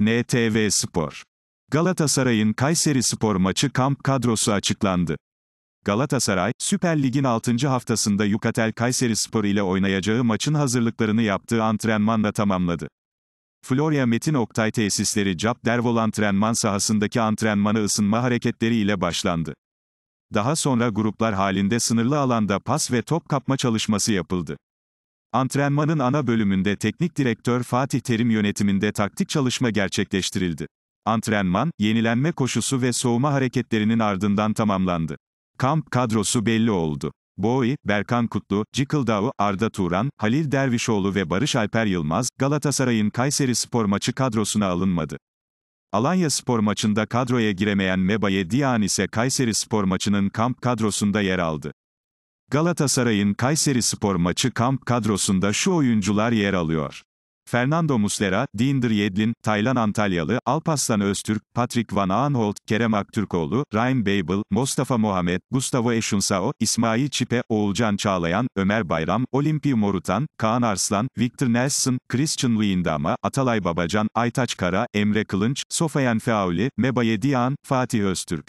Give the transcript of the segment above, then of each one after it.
NTV Spor. Galatasaray'ın Kayseri Spor maçı kamp kadrosu açıklandı. Galatasaray, Süper Lig'in 6. haftasında Yukatel Kayseri Spor ile oynayacağı maçın hazırlıklarını yaptığı antrenmanla tamamladı. Florya Metin Oktay tesisleri Cap Dervol antrenman sahasındaki antrenmanı ısınma hareketleri ile başlandı. Daha sonra gruplar halinde sınırlı alanda pas ve top kapma çalışması yapıldı. Antrenmanın ana bölümünde teknik direktör Fatih Terim yönetiminde taktik çalışma gerçekleştirildi. Antrenman, yenilenme koşusu ve soğuma hareketlerinin ardından tamamlandı. Kamp kadrosu belli oldu. Boy, Berkan Kutlu, Cikıldao, Arda Turan, Halil Dervişoğlu ve Barış Alper Yılmaz, Galatasaray'ın Kayseri Spor maçı kadrosuna alınmadı. Alanya Spor maçında kadroya giremeyen Mebaye Diyan ise Kayseri Spor maçının kamp kadrosunda yer aldı. Galatasaray'ın Kayseri Spor maçı kamp kadrosunda şu oyuncular yer alıyor. Fernando Muslera, Dinder Yedlin, Taylan Antalyalı, Alpaslan Öztürk, Patrick Van Aanholt, Kerem Aktürkoğlu, Ryan Babel, Mustafa Muhammed, Gustavo Eşunsao, İsmail Çipe, Oğulcan Çağlayan, Ömer Bayram, Olimpi Morutan, Kaan Arslan, Victor Nelson, Christian Luyendama, Atalay Babacan, Aytaç Kara, Emre Kılınç, Sofayan Feauli, Mebaye Diyan, Fatih Öztürk.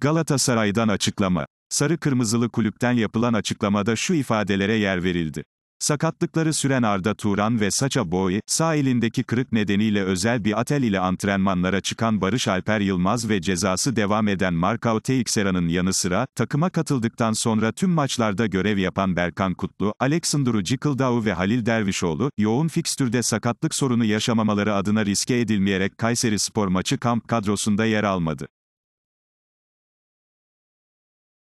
Galatasaray'dan açıklama. Sarı Kırmızılı Kulüpten yapılan açıklamada şu ifadelere yer verildi. Sakatlıkları süren Arda Turan ve Saça Boy, sağ elindeki kırık nedeniyle özel bir atel ile antrenmanlara çıkan Barış Alper Yılmaz ve cezası devam eden Markao Teixeira'nın yanı sıra, takıma katıldıktan sonra tüm maçlarda görev yapan Berkan Kutlu, Aleksandru Cikıldau ve Halil Dervişoğlu, yoğun fikstürde sakatlık sorunu yaşamamaları adına riske edilmeyerek Kayseri Spor maçı kamp kadrosunda yer almadı.